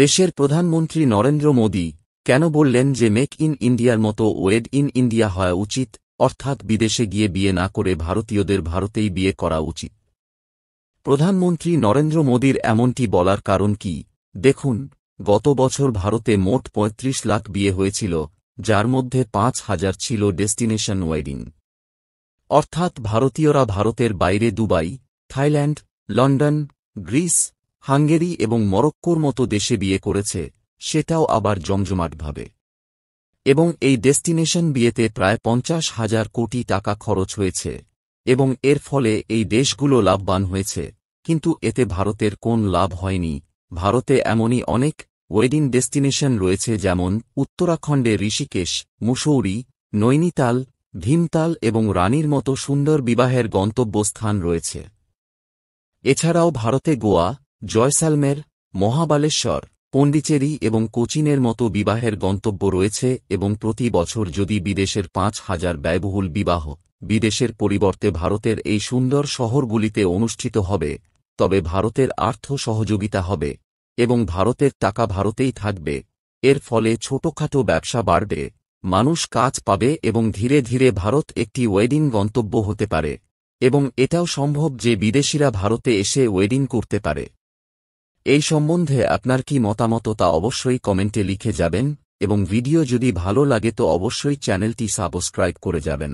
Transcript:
দেশের প্রধানমন্ত্রী নরেন্দ্র মোদী কেন বললেন যে মেক ইন ইন্ডিয়ার মতো ওয়েড ইন ইন্ডিয়া হওয়া উচিত অর্থাৎ বিদেশে গিয়ে বিয়ে না করে ভারতীয়দের ভারতেই বিয়ে করা উচিত প্রধানমন্ত্রী নরেন্দ্র মোদীর এমনটি বলার কারণ কি দেখুন গত বছর ভারতে মোট ৩৫ লাখ বিয়ে হয়েছিল যার মধ্যে পাঁচ হাজার ছিল ডেস্টিনেশন ওয়েডিং অর্থাৎ ভারতীয়রা ভারতের বাইরে Dubai Thailand London Greece Hungary এবং মরক্কোর মতো দেশে বিয়ে করেছে সেটাও আবার জমজমাটভাবে এবং এই ডেস্টিনেশন বিয়েতে প্রায় পঞ্চাশ হাজার কোটি টাকা খরচ হয়েছে এবং এর ফলে এই দেশগুলো লাভবান হয়েছে কিন্তু এতে ভারতের কোন লাভ হয়নি ভারতে এমনই অনেক ওয়েডিং ডেস্টিনেশন রয়েছে যেমন উত্তরাখণ্ডে ঋষিকেশ মুসৌরি নৈনিতাল ভীমতাল এবং রানীর মতো সুন্দর বিবাহের গন্তব্যস্থান রয়েছে এছাড়াও ভারতে গোয়া জয়সালমের মহাবালেশ্বর পণ্ডিচেরি এবং কোচিনের মতো বিবাহের গন্তব্য রয়েছে এবং প্রতি বছর যদি বিদেশের পাঁচ হাজার ব্যয়বহুল বিবাহ বিদেশের পরিবর্তে ভারতের এই সুন্দর শহরগুলিতে অনুষ্ঠিত হবে তবে ভারতের আর্থ সহযোগিতা হবে এবং ভারতের টাকা ভারতেই থাকবে এর ফলে ছোটখাটো ব্যবসা বাড়বে মানুষ কাজ পাবে এবং ধীরে ধীরে ভারত একটি ওয়েডিং গন্তব্য হতে পারে এবং এটাও সম্ভব যে বিদেশিরা ভারতে এসে ওয়েডিং করতে পারে এই সম্বন্ধে আপনার কি মতামত তা অবশ্যই কমেন্টে লিখে যাবেন এবং ভিডিও যদি ভালো লাগে তো অবশ্যই চ্যানেলটি সাবস্ক্রাইব করে যাবেন